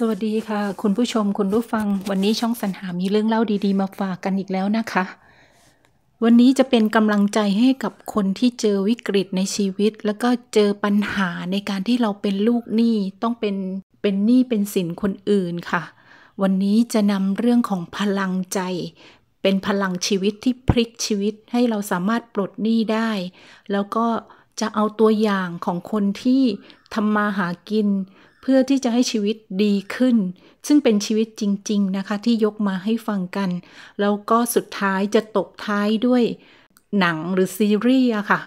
สวัสดีค่ะ คุณผู้ชม คุณผู้ฟังวันนี้ช่องสัญหามีเรื่องเล่าดีๆ มาฝากกันอีกแล้วนะคะ วันนี้จะเป็นกำลังใจให้กับคนที่เจอวิกฤตในชีวิต แล้วก็เจอปัญหาในการที่เราเป็นลูกหนี้ต้องเป็นเป็นหนี้เป็นสินคนอื่นค่ะ วันนี้จะนำเรื่องของพลังใจ เป็นพลังชีวิตที่พลิกชีวิตให้เราสามารถปลดหนี้ได้ แล้วก็จะเอาตัวอย่างของคนที่ทำมาหากินพื่อที่จะให้ชีวิตดีขึ้น ซึ่งเป็นชีวิตจริง ๆนะคะ ที่ยกมาให้ฟังกัน แล้วก็สุดท้ายจะตกท้ายด้วย หนังหรือซีรีส์อะค่ะ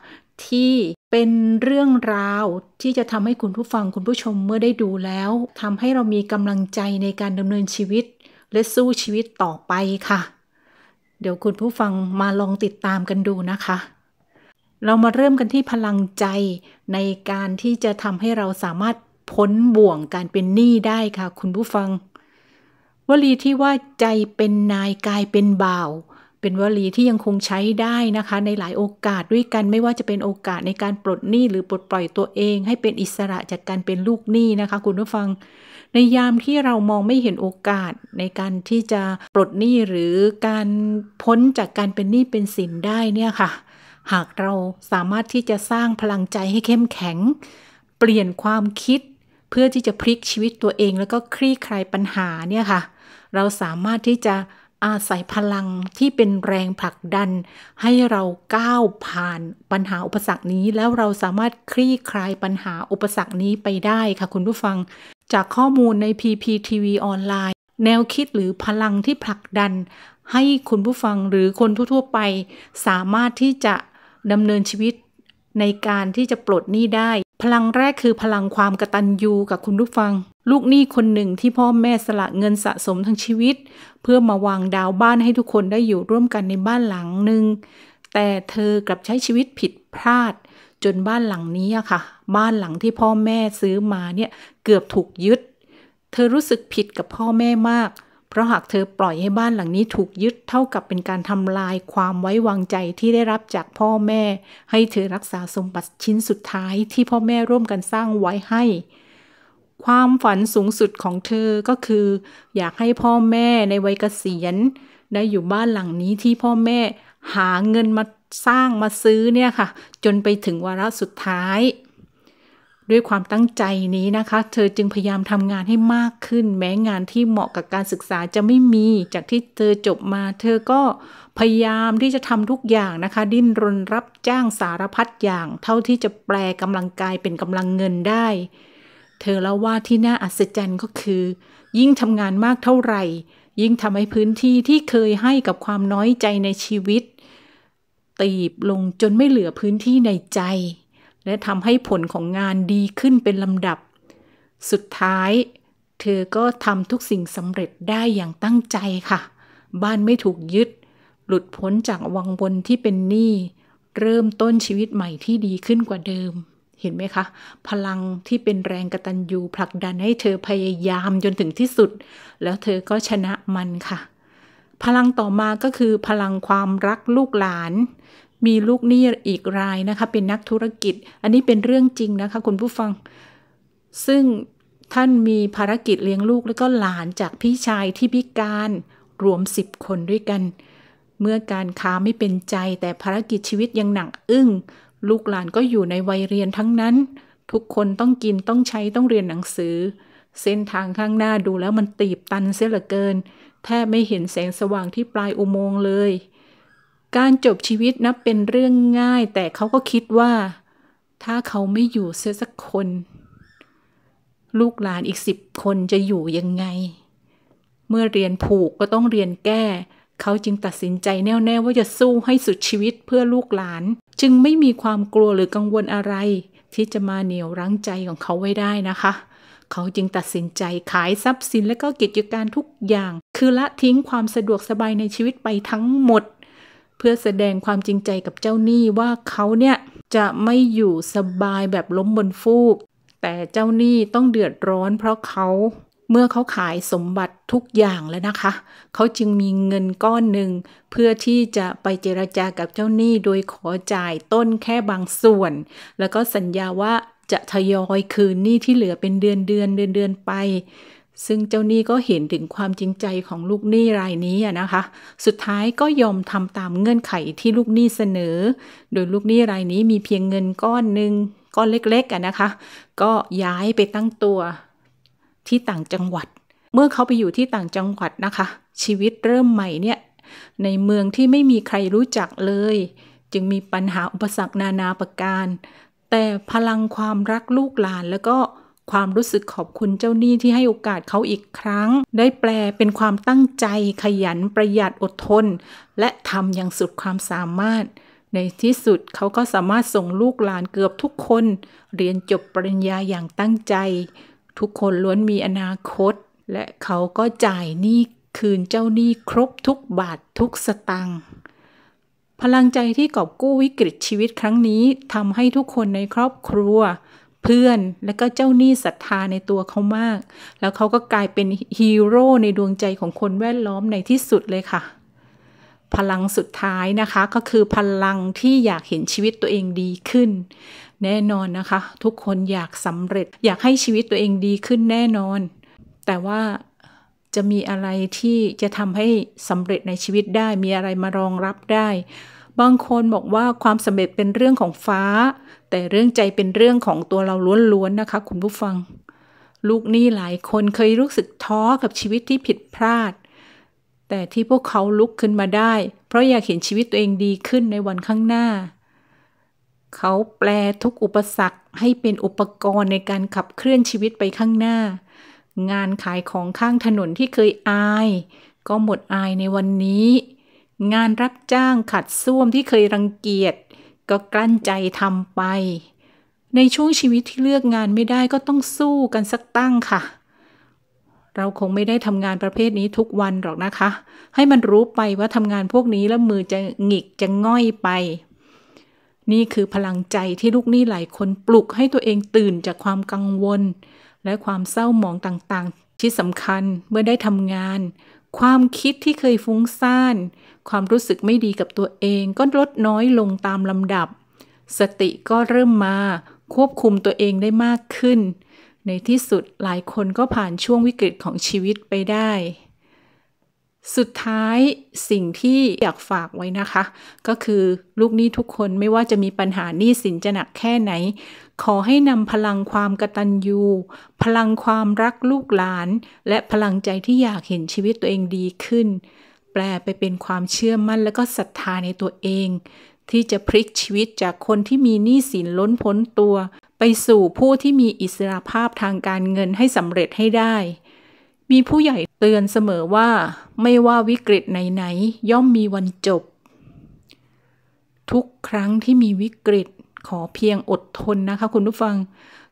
ที่เป็นเรื่องราวที่จะทำให้คุณผู้ฟังคุณผู้ชมเมื่อได้ดูแล้วทำให้เรามีกำลังใจในการดำเนินชีวิต และสู้ชีวิตต่อไปค่ะ เดี๋ยวคุณผู้ฟังมาลองติดตามกันดูนะคะ เรามาเริ่มกันที่พลังใจในการที่จะทำให้เราสามารถพ้นบ่วงการเป็นหนี้ได้ค่ะ คุณผู้ฟัง วลีที่ว่าใจเป็นนายกายเป็นบ่าว เป็นวลีที่ยังคงใช้ได้นะคะ ในหลายโอกาสด้วยกันไม่ว่าจะเป็นโอกาสในการปลดหนี้หรือปลดปล่อยตัวเอง ให้เป็นอิสระจากการเป็นลูกหนี้นะคะ คุณผู้ฟัง ในยามที่เรามองไม่เห็นโอกาสในการที่จะปลดหนี้หรือการพ้นจากการเป็นหนี้เป็นสินได้เนี่ยค่ะ หากเราสามารถที่จะสร้างพลังใจให้เข้มแข็ง เปลี่ยนความคิดเพื่อที่จะพลิกชีวิตตัวเอง แล้วก็คลี่คลายปัญหาเนี่ยค่ะ เราสามารถที่จะอาศัยพลังที่เป็นแรงผลักดัน ให้เราก้าวผ่านปัญหาอุปสรรคนี้ แล้วเราสามารถคลี่คลายปัญหาอุปสรรคนี้ไปได้ค่ะ คุณผู้ฟังจากข้อมูลใน PPTV ออนไลน์ แนวคิดหรือพลังที่ผลักดัน ให้คุณผู้ฟังหรือคนทั่วๆไป สามารถที่จะดำเนินชีวิตในการที่จะปลดหนี้ได้พลังแรกคือพลังความกระตันยูกับคุณผู้ฟัง ลูกหนี้คนหนึ่งที่พ่อแม่สละเงินสะสมทั้งชีวิต เพื่อมาวางดาวบ้านให้ทุกคนได้อยู่ร่วมกันในบ้านหลังหนึ่งแต่เธอกลับใช้ชีวิตผิดพลาด จนบ้านหลังนี้อะค่ะ บ้านหลังที่พ่อแม่ซื้อมาเนี่ยเกือบถูกยึด เธอรู้สึกผิดกับพ่อแม่มากเพราะหากเธอปล่อยให้บ้านหลังนี้ถูกยึดเท่ากับเป็นการทำลายความไว้วางใจที่ได้รับจากพ่อแม่ ให้เธอรักษาสมบัติชิ้นสุดท้ายที่พ่อแม่ร่วมกันสร้างไว้ให้ ความฝันสูงสุดของเธอก็คือ อยากให้พ่อแม่ในวัยเกษียณได้อยู่บ้านหลังนี้ที่พ่อแม่ หาเงินมาสร้างมาซื้อเนี่ยค่ะ จนไปถึงวาระสุดท้ายด้วยความตั้งใจนี้นะคะ เธอจึงพยายามทำงานให้มากขึ้น แม้งานที่เหมาะกับการศึกษาจะไม่มี จากที่เธอจบมา เธอก็พยายามที่จะทำทุกอย่างนะคะ ดิ้นรนรับจ้างสารพัดอย่าง เท่าที่จะแปลกำลังกายเป็นกำลังเงินได้ เธอเล่าว่าที่น่าอัศจรรย์ก็คือ ยิ่งทำงานมากเท่าไหร่ ยิ่งทำให้พื้นที่ที่เคยให้กับความน้อยใจในชีวิต ตีบลงจนไม่เหลือพื้นที่ในใจและทำให้ผลของงานดีขึ้นเป็นลำดับ สุดท้าย เธอก็ทำทุกสิ่งสำเร็จได้อย่างตั้งใจค่ะ บ้านไม่ถูกยึด หลุดพ้นจากวังวนที่เป็นหนี้ เริ่มต้นชีวิตใหม่ที่ดีขึ้นกว่าเดิม เห็นไหมคะ พลังที่เป็นแรงกระตันยูผลักดันให้เธอพยายามจนถึงที่สุด แล้วเธอก็ชนะมันค่ะ พลังต่อมาก็คือพลังความรักลูกหลานมีลูกหนี้อีกรายนะคะ เป็นนักธุรกิจอันนี้เป็นเรื่องจริงนะคะคุณผู้ฟัง ซึ่งท่านมีภารกิจเลี้ยงลูกแล้วก็หลานจากพี่ชายที่พิการรวม10คนด้วยกัน เมื่อการค้าไม่เป็นใจแต่ภารกิจชีวิตยังหนัก อึ้ง ลูกหลานก็อยู่ในวัยเรียนทั้งนั้น ทุกคนต้องกินต้องใช้ต้องเรียนหนังสือ เส้นทางข้างหน้าดูแล้วมันตีบตันเสียเหลือเกินแทบไม่เห็นแสงสว่างที่ปลายอุโมงค์เลยการจบชีวิตนะเป็นเรื่องง่าย แต่เขาก็คิดว่า ถ้าเขาไม่อยู่เสียสักคน ลูกหลานอีกสิบคนจะอยู่ยังไง เมื่อเรียนผูกก็ต้องเรียนแก้ เขาจึงตัดสินใจแน่วแน่ว่าจะสู้ให้สุดชีวิตเพื่อลูกหลาน จึงไม่มีความกลัวหรือกังวลอะไร ที่จะมาเหนี่ยวรั้งใจของเขาไว้ได้นะคะ เขาจึงตัดสินใจขายทรัพย์สินและก็กิจการทุกอย่าง คือละทิ้งความสะดวกสบายในชีวิตไปทั้งหมดเพื่อแสดงความจริงใจกับเจ้าหนี้ว่าเขาเนี่ยจะไม่อยู่สบายแบบล้มบนฟูก แต่เจ้าหนี้ต้องเดือดร้อนเพราะเขาเมื่อเขาขายสมบัติทุกอย่างแล้วนะคะ เขาจึงมีเงินก้อนหนึ่งเพื่อที่จะไปเจรจากับเจ้าหนี้โดยขอจ่ายต้นแค่บางส่วน แล้วก็สัญญาว่าจะทยอยคืนหนี้ที่เหลือเป็นเดือนเดือนเดือนเดือนไปซึ่งเจ้าหนี้ก็เห็นถึงความจริงใจของลูกหนี้รายนี้นะคะ สุดท้ายก็ยอมทำตามเงื่อนไขที่ลูกหนี้เสนอ โดยลูกหนี้รายนี้มีเพียงเงินก้อนหนึ่งก้อนเล็กๆนะคะ ก็ย้ายไปตั้งตัวที่ต่างจังหวัด เมื่อเขาไปอยู่ที่ต่างจังหวัดนะคะ ชีวิตเริ่มใหม่เนี่ย ในเมืองที่ไม่มีใครรู้จักเลย จึงมีปัญหาอุปสรรคนานาประการ แต่พลังความรักลูกหลานแล้วก็ความรู้สึกขอบคุณเจ้าหนี้ที่ให้โอกาสเขาอีกครั้ง ได้แปลเป็นความตั้งใจ ขยันประหยัดอดทน และทำอย่างสุดความสามารถ ในที่สุดเขาก็สามารถส่งลูกหลานเกือบทุกคน เรียนจบปริญญาอย่างตั้งใจ ทุกคนล้วนมีอนาคต และเขาก็จ่ายหนี้คืนเจ้าหนี้ครบทุกบาททุกสตังค์พลังใจที่กอบกู้วิกฤตชีวิตครั้งนี้ทำให้ทุกคนในครอบครัวเพื่อนและก็เจ้าหนี้ศรัทธาในตัวเขามาก แล้วเขาก็กลายเป็นฮีโร่ในดวงใจของคนแวดล้อมในที่สุดเลยค่ะ พลังสุดท้ายนะคะก็คือพลังที่อยากเห็นชีวิตตัวเองดีขึ้น แน่นอนนะคะ ทุกคนอยากสำเร็จ อยากให้ชีวิตตัวเองดีขึ้นแน่นอน แต่ว่าจะมีอะไรที่จะทำให้สำเร็จในชีวิตได้ มีอะไรมารองรับได้บางคนบอกว่าความสำเร็จเป็นเรื่องของฟ้า แต่เรื่องใจเป็นเรื่องของตัวเราล้วนๆนะคะ คุณผู้ฟัง ลูกหนี้หลายคนเคยรู้สึกท้อกับชีวิตที่ผิดพลาด แต่ที่พวกเขาลุกขึ้นมาได้ เพราะอยากเห็นชีวิตตัวเองดีขึ้นในวันข้างหน้า เขาแปลทุกอุปสรรคให้เป็นอุปกรณ์ในการขับเคลื่อนชีวิตไปข้างหน้า งานขายของข้างถนนที่เคยอาย ก็หมดอายในวันนี้งานรับจ้างขัดส้วมที่เคยรังเกียจ ก็กลั้นใจทำไป ในช่วงชีวิตที่เลือกงานไม่ได้ก็ต้องสู้กันสักตั้งค่ะ เราคงไม่ได้ทำงานประเภทนี้ทุกวันหรอกนะคะ ให้มันรู้ไปว่าทำงานพวกนี้แล้วมือจะหงิกจะง่อยไป นี่คือพลังใจที่ลูกนี่หลายคนปลุกให้ตัวเองตื่นจากความกังวล และความเศร้าหมองต่างๆ ที่สำคัญเมื่อได้ทำงานความคิดที่เคยฟุ้งซ่าน ความรู้สึกไม่ดีกับตัวเองก็ลดน้อยลงตามลำดับ สติก็เริ่มมาควบคุมตัวเองได้มากขึ้น ในที่สุดหลายคนก็ผ่านช่วงวิกฤตของชีวิตไปได้สุดท้ายสิ่งที่อยากฝากไว้นะคะ ก็คือลูกหนี้ทุกคนไม่ว่าจะมีปัญหาหนี้สินจะหนักแค่ไหน ขอให้นำพลังความกตัญญู พลังความรักลูกหลาน และพลังใจที่อยากเห็นชีวิตตัวเองดีขึ้น แปลไปเป็นความเชื่อมั่นและก็ศรัทธาในตัวเอง ที่จะพลิกชีวิตจากคนที่มีหนี้สินล้นพ้นตัว ไปสู่ผู้ที่มีอิสรภาพทางการเงินให้สำเร็จให้ได้มีผู้ใหญ่เตือนเสมอว่าไม่ว่าวิกฤตไหนๆ ย่อมมีวันจบ ทุกครั้งที่มีวิกฤตขอเพียงอดทนนะคะ คุณผู้ฟัง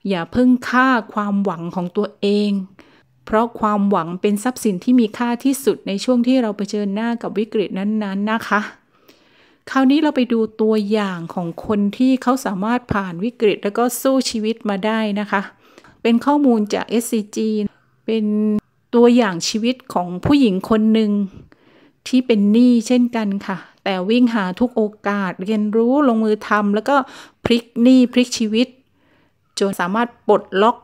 อย่าเพิ่งฆ่าความหวังของตัวเอง เพราะความหวังเป็นทรัพย์สินที่มีค่าที่สุดในช่วงที่เราเผชิญหน้ากับวิกฤตนั้นๆนนนะคะ คราวนี้เราไปดูตัวอย่างของคนที่เขาสามารถผ่านวิกฤต แล้วก็สู้ชีวิตมาได้นะคะ เป็นข้อมูลจาก SCG เป็นตัวอย่างชีวิตของผู้หญิงคนหนึ่งที่เป็นหนี้เช่นกันค่ะ แต่วิ่งหาทุกโอกาส เรียนรู้ลงมือทำแล้วก็พลิกหนี้พลิกชีวิต จนสามารถปลดล็อก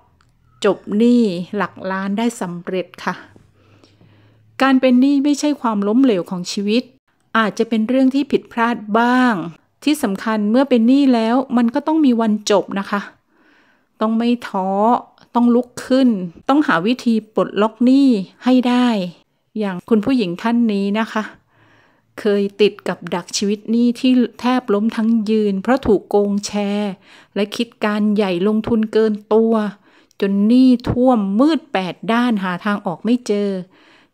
จบหนี้หลักล้านได้สำเร็จค่ะ การเป็นหนี้ไม่ใช่ความล้มเหลวของชีวิต อาจจะเป็นเรื่องที่ผิดพลาดบ้าง ที่สำคัญเมื่อเป็นหนี้แล้วมันก็ต้องมีวันจบนะคะ ต้องไม่ท้อต้องลุกขึ้น ต้องหาวิธีปลดล็อกหนี้ให้ได้ อย่างคุณผู้หญิงท่านนี้นะคะ เคยติดกับดักชีวิตหนี้ที่แทบล้มทั้งยืนเพราะถูกโกงแชร์ และคิดการใหญ่ลงทุนเกินตัว จนหนี้ท่วมมืดแปดด้านหาทางออกไม่เจอ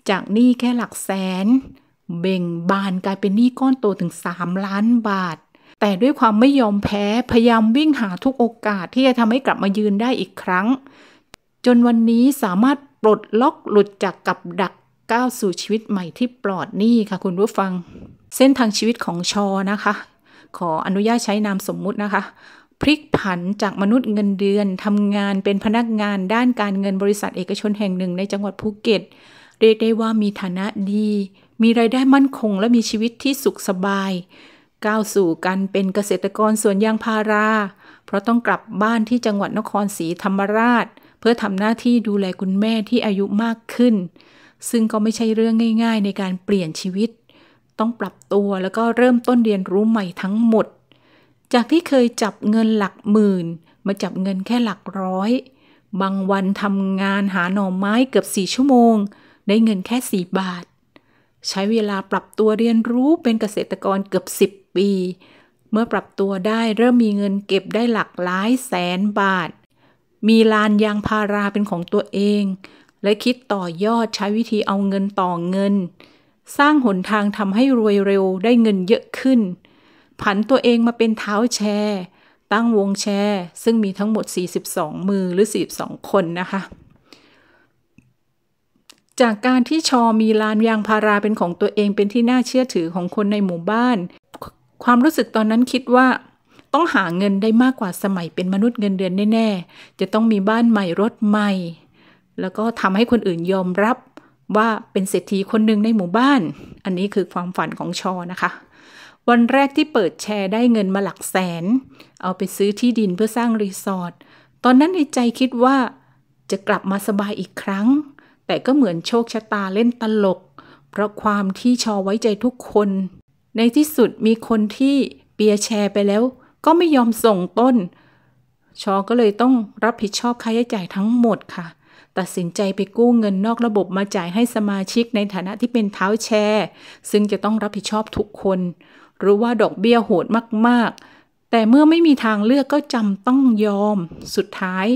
จากหนี้แค่หลักแสน เบ่งบานกลายเป็นหนี้ก้อนโตถึง 3 ล้านบาทแต่ด้วยความไม่ยอมแพ้พยายามวิ่งหาทุกโอกาสที่จะทำให้กลับมายืนได้อีกครั้ง จนวันนี้สามารถปลดล็อกหลุดจากกับดักก้าวสู่ชีวิตใหม่ที่ปลอดหนี้ค่ะคุณผู้ฟัง เส้นทางชีวิตของชอนะคะ ขออนุญาตใช้นามสมมุตินะคะพลิกผันจากมนุษย์เงินเดือนทำงานเป็นพนักงานด้านการเงินบริษัทเอกชนแห่งหนึ่งในจังหวัดภูเก็ต เรียกได้ว่ามีฐานะดี มีไรายได้มั่นคง และมีชีวิตที่สุขสบายก้าวสู่การเป็นเกษตรกรสวนยางพารา เพราะต้องกลับบ้านที่จังหวัดนครศรีธรรมราช เพื่อทำหน้าที่ดูแลคุณแม่ที่อายุมากขึ้น ซึ่งก็ไม่ใช่เรื่องง่ายๆ ในการเปลี่ยนชีวิต ต้องปรับตัวแล้วก็เริ่มต้นเรียนรู้ใหม่ทั้งหมด จากที่เคยจับเงินหลักหมื่น มาจับเงินแค่หลักร้อย บางวันทำงานหาหน่อไม้เกือบสี่ชั่วโมงได้เงินแค่สี่บาท ใช้เวลาปรับตัวเรียนรู้เป็นเกษตรกรเกือบสิบปีเมื่อปรับตัวได้เริ่มมีเงินเก็บได้หลักหลายแสนบาท มีลานยางพาราเป็นของตัวเอง และคิดต่อยอดใช้วิธีเอาเงินต่อเงิน สร้างหนทางทำให้รวยเร็วได้เงินเยอะขึ้น ผันตัวเองมาเป็นเท้าแชร์ ตั้งวงแชร์ ซึ่งมีทั้งหมด 42 มือหรือ42คนนะคะ จากการที่ชอมีลานยางพาราเป็นของตัวเองเป็นที่น่าเชื่อถือของคนในหมู่บ้านความรู้สึกตอนนั้นคิดว่า ต้องหาเงินได้มากกว่าสมัยเป็นมนุษย์เงินเดือนแน่ ๆ จะต้องมีบ้านใหม่รถใหม่ แล้วก็ทำให้คนอื่นยอมรับ ว่าเป็นเศรษฐีคนหนึ่งในหมู่บ้าน อันนี้คือความฝันของชอนะคะ วันแรกที่เปิดแชร์ได้เงินมาหลักแสน เอาไปซื้อที่ดินเพื่อสร้างรีสอร์ทตอนนั้นในใจคิดว่าจะกลับมาสบายอีกครั้ง แต่ก็เหมือนโชคชะตาเล่นตลก เพราะความที่ชอไว้ใจทุกคนในที่สุดมีคนที่เปียแชร์ไปแล้วก็ไม่ยอมส่งต้น ชอก็เลยต้องรับผิดชอบค่าใช้จ่ายทั้งหมดค่ะ ตัดสินใจไปกู้เงินนอกระบบมาจ่ายให้สมาชิกในฐานะที่เป็นเท้าแชร์ ซึ่งจะต้องรับผิดชอบทุกคน รู้ว่าดอกเบี้ยโหดมากๆ แต่เมื่อไม่มีทางเลือกก็จำต้องยอม สุดท้าย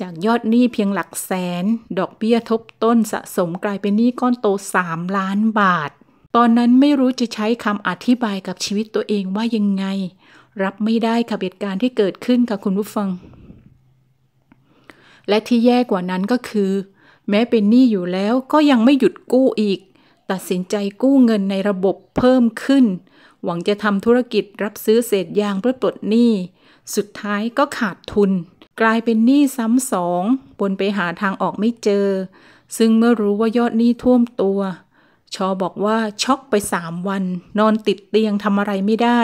จากยอดหนี้เพียงหลักแสน ดอกเบี้ยทบต้นสะสมกลายเป็นหนี้ก้อนโต3ล้านบาทตอนนั้นไม่รู้จะใช้คำอธิบายกับชีวิตตัวเองว่ายังไง รับไม่ได้กับเหตุการณ์ที่เกิดขึ้นค่ะคุณผู้ฟัง และที่แย่กว่านั้นก็คือ แม้เป็นหนี้อยู่แล้วก็ยังไม่หยุดกู้อีก ตัดสินใจกู้เงินในระบบเพิ่มขึ้น หวังจะทำธุรกิจรับซื้อเศษยางเพื่อปลดหนี้ สุดท้ายก็ขาดทุน กลายเป็นหนี้ซ้ำสองบนไปหาทางออกไม่เจอ ซึ่งเมื่อรู้ว่ายอดหนี้ท่วมตัวชอบอกว่าช็อกไปสามวันนอนติดเตียงทำอะไรไม่ได้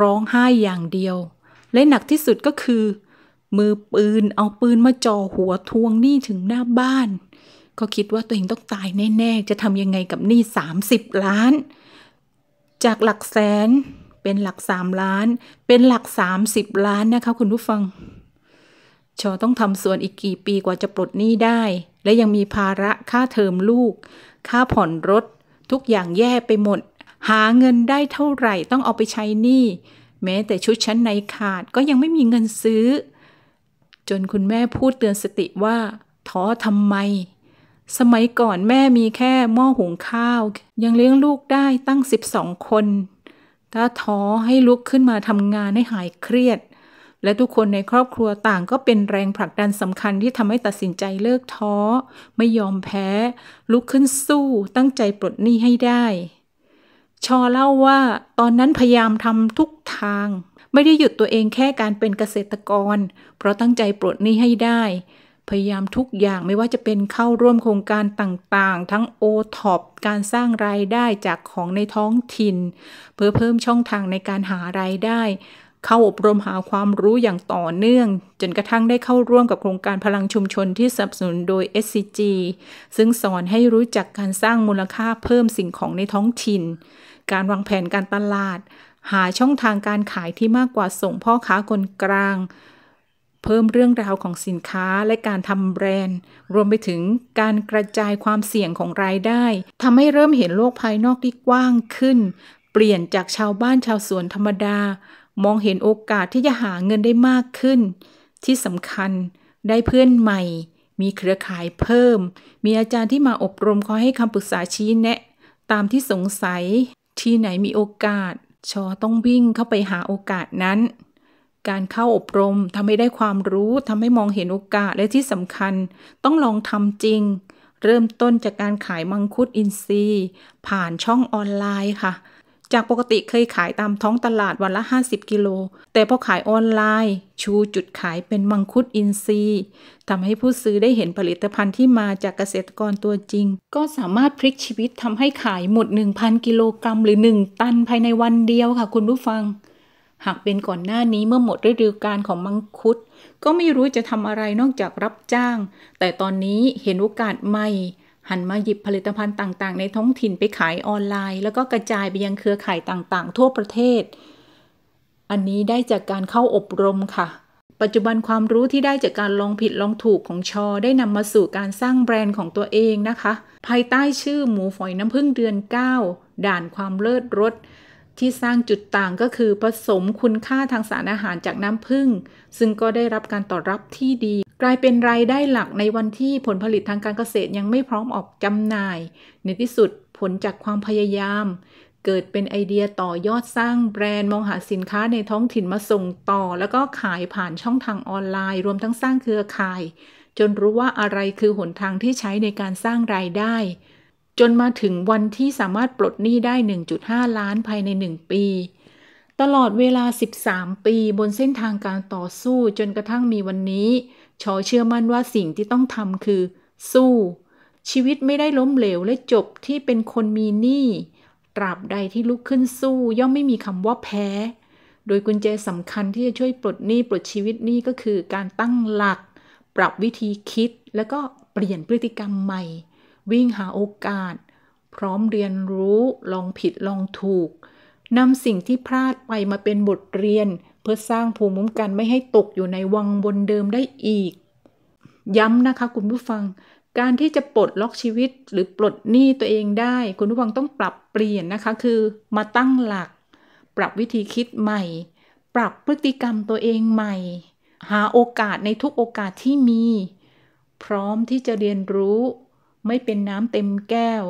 ร้องไห้อย่างเดียว และหนักที่สุดก็คือ มือปืน เอาปืนมาจ่อหัวทวงหนี้ถึงหน้าบ้านก็คิดว่าตัวเองต้องตายแน่ ๆ จะทำยังไงกับหนี้30 ล้าน จากหลักแสนเป็นหลักสามล้าน เป็นหลักสสามิบล้านนะคะ คุณผู้ฟังชอต้องทำสวนอีกกี่ปีกว่าจะปลดหนี้ได้ และยังมีภาระค่าเทอมลูก ค่าผ่อนรถ ทุกอย่างแย่ไปหมด หาเงินได้เท่าไหร่ต้องเอาไปใช้หนี้ แม้แต่ชุดชั้นในขาดก็ยังไม่มีเงินซื้อ จนคุณแม่พูดเตือนสติว่าท้อทำไม สมัยก่อนแม่มีแค่หม้อหุงข้าว ยังเลี้ยงลูกได้ตั้ง 12 คนถ้าท้อให้ลุกขึ้นมาทำงานให้หายเครียดและทุกคนในครอบครัวต่างก็เป็นแรงผลักดันสำคัญที่ทำให้ตัดสินใจเลิกท้อ ไม่ยอมแพ้ ลุกขึ้นสู้ ตั้งใจปลดหนี้ให้ได้ ชอเล่าว่าตอนนั้นพยายามทำทุกทาง ไม่ได้หยุดตัวเองแค่การเป็นเกษตรกร เพราะตั้งใจปลดหนี้ให้ได้ พยายามทุกอย่างไม่ว่าจะเป็นเข้าร่วมโครงการต่างๆ ทั้งโอท็อปการสร้างรายได้จากของในท้องถิ่นเพื่อเพิ่มช่องทางในการหารายได้เข้าอบรมหาความรู้อย่างต่อเนื่อง จนกระทั่งได้เข้าร่วมกับโครงการพลังชุมชนที่สนับสนุนโดย SCG ซึ่งสอนให้รู้จักการสร้างมูลค่าเพิ่มสิ่งของในท้องถิ่น การวางแผนการตลาด หาช่องทางการขายที่มากกว่าส่งพ่อค้าคนกลาง เพิ่มเรื่องราวของสินค้าและการทำแบรนด์ รวมไปถึงการกระจายความเสี่ยงของรายได้ทำให้เริ่มเห็นโลกภายนอกที่กว้างขึ้น เปลี่ยนจากชาวบ้านชาวสวนธรรมดามองเห็นโอกาสที่จะหาเงินได้มากขึ้น ที่สำคัญ ได้เพื่อนใหม่ มีเครือข่ายเพิ่ม มีอาจารย์ที่มาอบรมคอยให้คำปรึกษาชี้แนะ ตามที่สงสัย ที่ไหนมีโอกาสชอต้องวิ่งเข้าไปหาโอกาสนั้น การเข้าอบรมทำให้ได้ความรู้ทำให้มองเห็นโอกาสและที่สำคัญต้องลองทำจริง เริ่มต้นจากการขายมังคุดอินทรีย์ ผ่านช่องออนไลน์ค่ะจากปกติเคยขายตามท้องตลาดวันละ 50 กิโล แต่พอขายออนไลน์ ชูจุดขายเป็นมังคุดอินทรีย์ทำให้ผู้ซื้อได้เห็นผลิตภัณฑ์ที่มาจากเกษตรกรตัวจริง ก็สามารถพลิกชีวิตทำให้ขายหมด 1,000 กิโลกรัมหรือ 1 ตันภายในวันเดียวค่ะคุณผู้ฟัง หากเป็นก่อนหน้านี้เมื่อหมดฤดูกาลของมังคุด ก็ไม่รู้จะทำอะไรนอกจากรับจ้าง แต่ตอนนี้เห็นโอกาสใหม่หันมาหยิบผลิตภัณฑ์ต่างๆ ในท้องถิ่นไปขายออนไลน์ แล้วก็กระจายไปยังเครือข่ายต่างๆ ทั่วประเทศ อันนี้ได้จากการเข้าอบรมค่ะ ปัจจุบันความรู้ที่ได้จากการลองผิดลองถูกของชอได้นำมาสู่การสร้างแบรนด์ของตัวเองนะคะ ภายใต้ชื่อหมูฝอยน้ำผึ้งเดือน 9 ด่านความเลิศรสที่สร้างจุดต่างก็คือผสมคุณค่าทางสารอาหารจากน้ำผึ้งซึ่งก็ได้รับการตอบรับที่ดี กลายเป็นรายได้หลักในวันที่ผลผลิตทางการเกษตรยังไม่พร้อมออกจำหน่าย ในที่สุดผลจากความพยายาม เกิดเป็นไอเดียต่อยอดสร้างแบรนด์มองหาสินค้าในท้องถิ่นมาส่งต่อ แล้วก็ขายผ่านช่องทางออนไลน์ รวมทั้งสร้างเครือข่าย จนรู้ว่าอะไรคือหนทางที่ใช้ในการสร้างรายได้จนมาถึงวันที่สามารถปลดหนี้ได้ 1.5 ล้านภายใน 1 ปี ตลอดเวลา 13 ปีบนเส้นทางการต่อสู้จนกระทั่งมีวันนี้ ชอเชื่อมั่นว่าสิ่งที่ต้องทำคือสู้ ชีวิตไม่ได้ล้มเหลวและจบที่เป็นคนมีหนี้ตราบใดที่ลุกขึ้นสู้ย่อมไม่มีคำว่าแพ้ โดยกุญแจสำคัญที่จะช่วยปลดหนี้ปลดชีวิตหนี้ก็คือ การตั้งหลัก ปรับวิธีคิดแล้วก็เปลี่ยนพฤติกรรมใหม่วิ่งหาโอกาส พร้อมเรียนรู้ ลองผิดลองถูก นำสิ่งที่พลาดไปมาเป็นบทเรียน เพื่อสร้างภูมิคุ้มกันไม่ให้ตกอยู่ในวังวนเดิมได้อีก ย้ำนะคะคุณผู้ฟัง การที่จะปลดล็อกชีวิตหรือปลดหนี้ตัวเองได้ คุณผู้ฟังต้องปรับเปลี่ยนนะคะ คือ มาตั้งหลัก ปรับวิธีคิดใหม่ ปรับพฤติกรรมตัวเองใหม่ หาโอกาสในทุกโอกาสที่มี พร้อมที่จะเรียนรู้ไม่เป็นน้ำเต็มแก้ว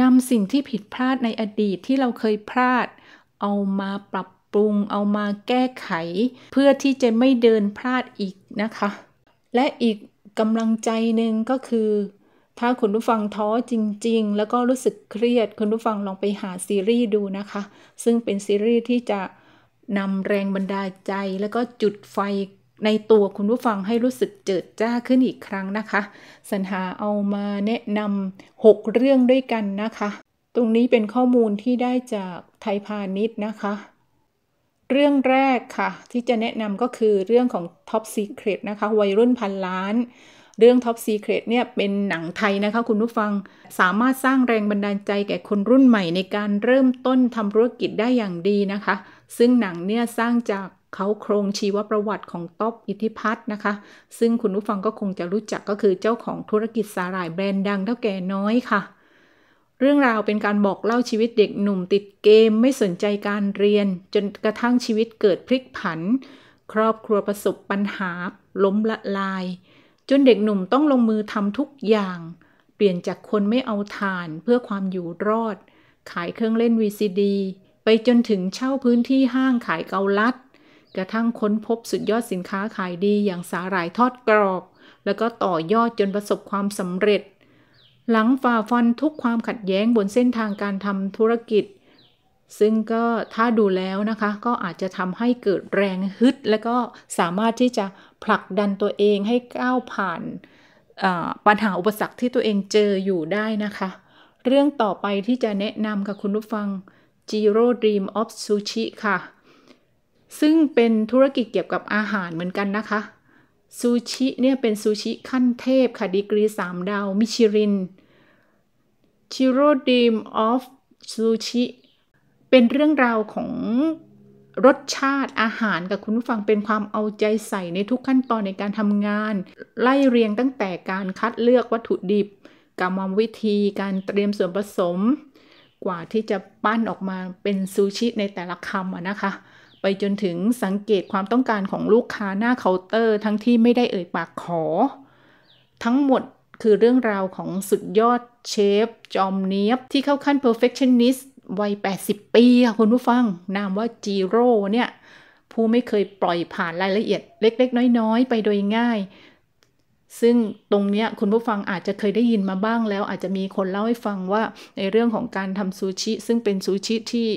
นำสิ่งที่ผิดพลาดในอดีตที่เราเคยพลาด เอามาปรับปรุง เอามาแก้ไข เพื่อที่จะไม่เดินพลาดอีกนะคะ และอีกกำลังใจหนึ่งก็คือ ถ้าคุณผู้ฟังท้อจริงๆ แล้วก็รู้สึกเครียด คุณผู้ฟังลองไปหาซีรีส์ดูนะคะ ซึ่งเป็นซีรีส์ที่จะนำแรงบันดาลใจแล้วก็จุดไฟในตัวคุณผู้ฟังให้รู้สึกเจิดจ้าขึ้นอีกครั้งนะคะสัญหาเอามาแนะนำ6เรื่องด้วยกันนะคะ ตรงนี้เป็นข้อมูลที่ได้จากไทยพาณิชย์นะคะ เรื่องแรกค่ะที่จะแนะนำก็คือเรื่องของ Top Secret นะคะวัยรุ่นพันล้าน เรื่อง Top Secret เนี่ยเป็นหนังไทยนะคะ คุณผู้ฟังสามารถสร้างแรงบันดาลใจแก่คนรุ่นใหม่ในการเริ่มต้นทำธุรกิจได้อย่างดีนะคะ ซึ่งหนังเนี่ยสร้างจากเขาโครงชีวประวัติของต๊อบอิทธิพัฒนะคะ ซึ่งคุณผู้ฟังก็คงจะรู้จักก็คือเจ้าของธุรกิจสาหร่ายแบรนด์ดังเท่าแก่น้อยค่ะ เรื่องราวเป็นการบอกเล่าชีวิตเด็กหนุ่มติดเกมไม่สนใจการเรียน จนกระทั่งชีวิตเกิดพลิกผัน ครอบครัวประสบปัญหา ล้มละลาย จนเด็กหนุ่มต้องลงมือทำทุกอย่าง เปลี่ยนจากคนไม่เอาทานเพื่อความอยู่รอด ขายเครื่องเล่น VCD ไปจนถึงเช่าพื้นที่ห้างขายเกาลัดกระทั่งค้นพบสุดยอดสินค้าขายดีอย่างสาหร่ายทอดกรอบแล้วก็ต่อยอดจนประสบความสำเร็จ หลังฝ่าฟันทุกความขัดแย้งบนเส้นทางการทำธุรกิจ ซึ่งก็ถ้าดูแล้วนะคะ ก็อาจจะทำให้เกิดแรงฮึดแล้วก็สามารถที่จะผลักดันตัวเองให้ก้าวผ่านปัญหาอุปสรรคที่ตัวเองเจออยู่ได้นะคะ เรื่องต่อไปที่จะแนะนำกับคุณผู้ฟัง Jiro Dream of Sushi ค่ะซึ่งเป็นธุรกิจเกี่ยวกับอาหารเหมือนกันนะคะ ซูชิเนี่ยเป็นซูชิขั้นเทพค่ะดีกรี3 ดาวมิชิรินชิโร่ดีมออฟซูชิเป็นเรื่องราวของรสชาติอาหารกับคุณผู้ฟังเป็นความเอาใจใส่ในทุกขั้นตอนในการทำงาน ไล่เรียงตั้งแต่การคัดเลือกวัตถุดิบกรรมวิธีการเตรียมส่วนผสม กว่าที่จะปั้นออกมาเป็นซูชิในแต่ละคำนะคะไปจนถึงสังเกตความต้องการของลูกค้าหน้าเคาน์เตอร์ทั้งที่ไม่ได้เอ่ยปากขอ ทั้งหมดคือเรื่องราวของสุดยอดเชฟ จอมเนียบ ที่เข้าขั้น perfectionist วัย 80 ปีค่ะคุณผู้ฟัง นามว่าจีโร่เนี่ย ผู้ไม่เคยปล่อยผ่านรายละเอียดเล็ก ๆ น้อยๆ ไปโดยง่าย ซึ่งตรงเนี้ยคุณผู้ฟังอาจจะเคยได้ยินมาบ้างแล้วอาจจะมีคนเล่าให้ฟังว่าในเรื่องของการทำซูชิ ซึ่งเป็นซูชิที่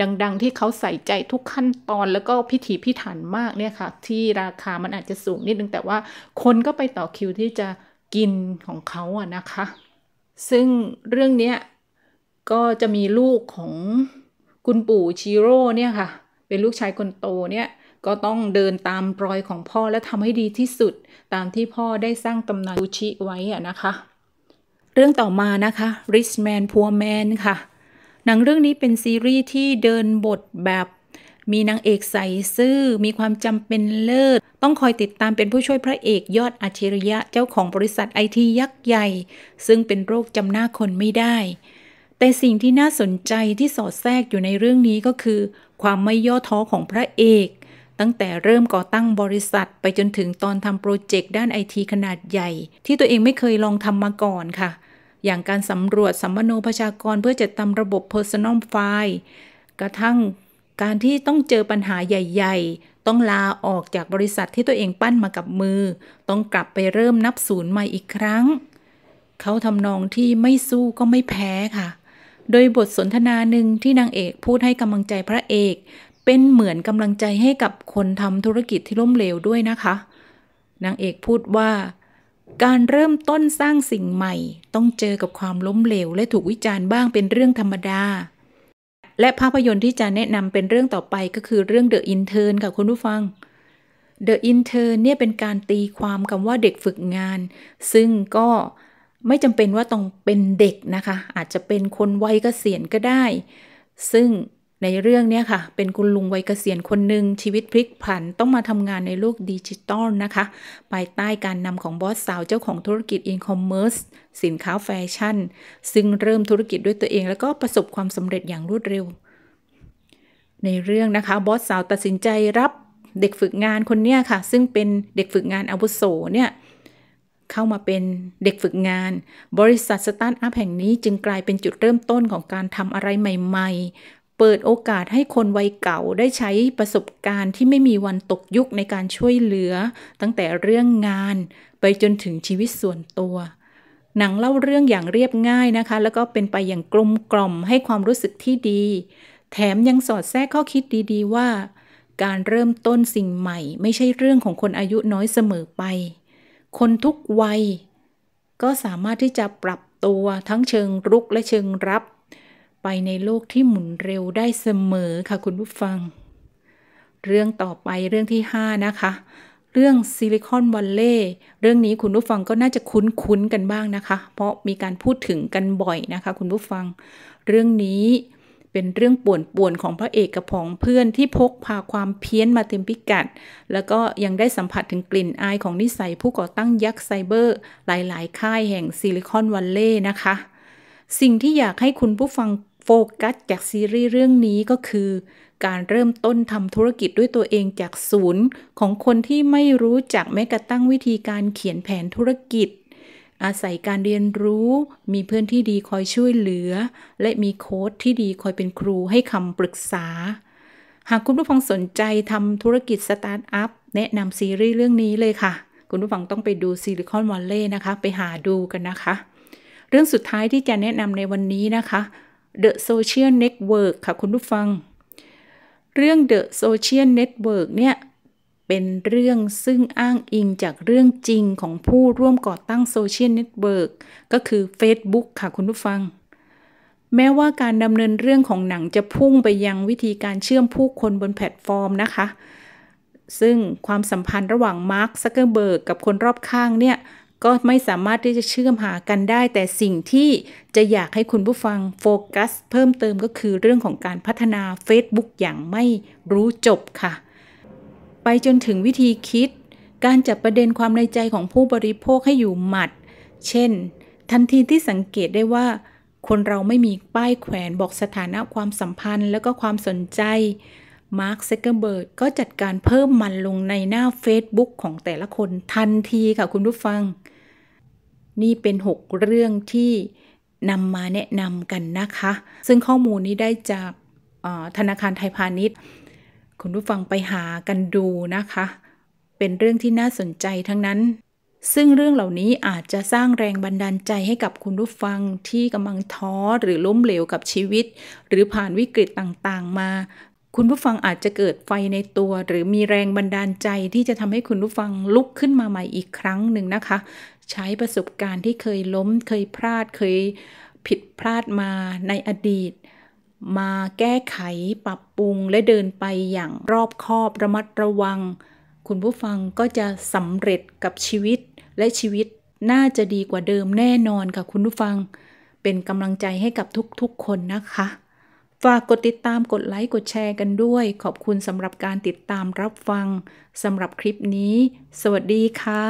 ดังๆที่เขาใส่ใจทุกขั้นตอนแล้วก็พิถีพิถันมากเนี่ยค่ะ ที่ราคามันอาจจะสูงนิดนึงแต่ว่าคนก็ไปต่อคิวที่จะกินของเขาอะนะคะ ซึ่งเรื่องนี้ก็จะมีลูกของคุณปู่ชิโร่เนี่ยค่ะ เป็นลูกชายคนโตเนี่ยก็ต้องเดินตามรอยของพ่อและทำให้ดีที่สุดตามที่พ่อได้สร้างตำนานบูชิไว้อะนะคะ เรื่องต่อมานะคะ Rich Man Poor Man ค่ะหนังเรื่องนี้เป็นซีรีส์ที่เดินบทแบบมีนางเอกใส่ซื่อ มีความจำเป็นเลิศ ต้องคอยติดตามเป็นผู้ช่วยพระเอกยอดอัจฉริยะเจ้าของบริษัทไอทียักษ์ใหญ่ ซึ่งเป็นโรคจำหน้าคนไม่ได้ แต่สิ่งที่น่าสนใจที่สอดแทรกอยู่ในเรื่องนี้ก็คือ ความไม่ย่อท้อของพระเอก ตั้งแต่เริ่มก่อตั้งบริษัท ไปจนถึงตอนทำโปรเจกต์ด้านไอทีขนาดใหญ่ที่ตัวเองไม่เคยลองทำมาก่อนค่ะอย่างการสำรวจสัมมโนประชากรเพื่อจัดทำระบบ Personal File กระทั่งการที่ต้องเจอปัญหาใหญ่ๆ ต้องลาออกจากบริษัทที่ตัวเองปั้นมากับมือ ต้องกลับไปเริ่มนับศูนย์ใหม่อีกครั้ง เขาทำนองที่ไม่สู้ก็ไม่แพ้ค่ะ โดยบทสนทนาหนึ่งที่นางเอกพูดให้กำลังใจพระเอก เป็นเหมือนกำลังใจให้กับคนทำธุรกิจที่ล้มเหลวด้วยนะคะนางเอกพูดว่าการเริ่มต้นสร้างสิ่งใหม่ต้องเจอกับความล้มเหลว และถูกวิจารณ์บ้างเป็นเรื่องธรรมดา และภาพยนตร์ที่จะแนะนำเป็นเรื่องต่อไปก็คือเรื่อง The Intern ค่ะคุณผู้ฟัง The Intern เนี่ยเป็นการตีความคำว่าเด็กฝึกงาน ซึ่งก็ไม่จำเป็นว่าต้องเป็นเด็กนะคะ อาจจะเป็นคนวัยเกษียณก็ได้ ซึ่งในเรื่องเนี้ยค่ะ เป็นคุณลุงวัยเกษียณคนหนึ่งชีวิตพลิกผันต้องมาทำงานในโลกดิจิตอลนะคะภายใต้การนำของบอสสาวเจ้าของธุรกิจอินคอมเมิร์ซสินค้าแฟชั่น ซึ่งเริ่มธุรกิจด้วยตัวเองแล้วก็ประสบความสำเร็จอย่างรวดเร็ว ในเรื่องนะคะ บอสสาวตัดสินใจรับเด็กฝึกงานคนเนี้ยค่ะ ซึ่งเป็นเด็กฝึกงานอาวุโสเนี่ยเข้ามาเป็นเด็กฝึกงาน บริษัทสตาร์ทอัพแห่งนี้จึงกลายเป็นจุดเริ่มต้นของการทำอะไรใหม่เปิดโอกาสให้คนวัยเก่าได้ใช้ประสบการณ์ที่ไม่มีวันตกยุคในการช่วยเหลือ ตั้งแต่เรื่องงานไปจนถึงชีวิตส่วนตัว หนังเล่าเรื่องอย่างเรียบง่ายนะคะ แล้วก็เป็นไปอย่างกลมกล่อมให้ความรู้สึกที่ดี แถมยังสอดแทรกข้อคิดดีๆว่าการเริ่มต้นสิ่งใหม่ ไม่ใช่เรื่องของคนอายุน้อยเสมอไป คนทุกวัยก็สามารถที่จะปรับตัวทั้งเชิงรุกและเชิงรับไปในโลกที่หมุนเร็วได้เสมอค่ะคุณผู้ฟัง เรื่องต่อไปเรื่องที่5นะคะเรื่องซิลิคอนวัลเลย์เรื่องนี้คุณผู้ฟังก็น่าจะคุ้นๆกันบ้างนะคะ เพราะมีการพูดถึงกันบ่อยนะคะคุณผู้ฟัง เรื่องนี้เป็นเรื่องป่วนป่วนของพระเอกกับผองเพื่อนที่พกพาความเพี้ยนมาเต็มพิกัด แล้วก็ยังได้สัมผัสถึงกลิ่นอายของนิสัยผู้ก่อตั้งยักษ์ไซเบอร์ หลาย ๆ ค่ายแห่งซิลิคอนวัลเลย์นะคะ สิ่งที่อยากให้คุณผู้ฟังโฟกัสจากซีรีส์เรื่องนี้ก็คือการเริ่มต้นทำธุรกิจด้วยตัวเองจากศูนย์ของคนที่ไม่รู้จักแม้กระทั่งวิธีการเขียนแผนธุรกิจ อาศัยการเรียนรู้มีเพื่อนที่ดีคอยช่วยเหลือ และมีโค้ดที่ดีคอยเป็นครูให้คำปรึกษา หากคุณผู้ฟังสนใจทำธุรกิจสตาร์ทอัพแนะนำซีรีส์เรื่องนี้เลยค่ะคุณผู้ฟังต้องไปดูซิลิคอนวอลเลยนะคะ ไปหาดูกันนะคะ เรื่องสุดท้ายที่จะแนะนำในวันนี้นะคะ The Social Network ค่ะ คุณผู้ฟัง เรื่อง The Social Network เนี่ย เป็นเรื่องซึ่งอ้างอิงจากเรื่องจริงของผู้ร่วมก่อตั้งโซเชียลเน็ตเวิร์กก็คือ Facebook ค่ะ คุณผู้ฟัง แม้ว่าการดำเนินเรื่องของหนังจะพุ่งไปยังวิธีการเชื่อมผู้คนบนแพลตฟอร์มนะคะ ซึ่งความสัมพันธ์ระหว่างมาร์คซักเกอร์เบิร์กกับคนรอบข้างเนี่ยก็ไม่สามารถที่จะเชื่อมหากันได้ แต่สิ่งที่จะอยากให้คุณผู้ฟังโฟกัส เพิ่มเติมก็คือเรื่องของการพัฒนา Facebook อย่างไม่รู้จบค่ะ ไปจนถึงวิธีคิด การจับประเด็นความในใจของผู้บริโภคให้อยู่หมัด เช่น ทันทีที่สังเกตได้ว่า คนเราไม่มีป้ายแขวนบอกสถานะความสัมพันธ์และก็ความสนใจมาร์คเซเกอร์เบิร์ดก็จัดการเพิ่มมันลงในหน้า Facebook ของแต่ละคนทันทีค่ะคุณผู้ฟังนี่เป็น 6 เรื่องที่นำมาแนะนำกันนะคะ ซึ่งข้อมูลนี้ได้จากธนาคารไทยพาณิชย์ คุณผู้ฟังไปหากันดูนะคะ เป็นเรื่องที่น่าสนใจทั้งนั้น ซึ่งเรื่องเหล่านี้อาจจะสร้างแรงบันดาลใจให้กับคุณผู้ฟังที่กำลังท้อหรือล้มเหลวกับชีวิตหรือผ่านวิกฤตต่างๆ มา คุณผู้ฟังอาจจะเกิดไฟในตัวหรือมีแรงบันดาลใจที่จะทำให้คุณผู้ฟังลุกขึ้นมาใหม่อีกครั้งหนึ่งนะคะใช้ประสบการณ์ที่เคยล้มเคยพลาดเคยผิดพลาดมาในอดีต มาแก้ไขปรับปรุงและเดินไปอย่างรอบคอบระมัดระวัง คุณผู้ฟังก็จะสำเร็จกับชีวิตและชีวิตน่าจะดีกว่าเดิมแน่นอนค่ะ คุณผู้ฟัง เป็นกำลังใจให้กับทุกๆ คนนะคะ ฝากกดติดตามกดไลค์กดแชร์กันด้วยขอบคุณสำหรับการติดตามรับฟังสำหรับคลิปนี้ สวัสดีค่ะ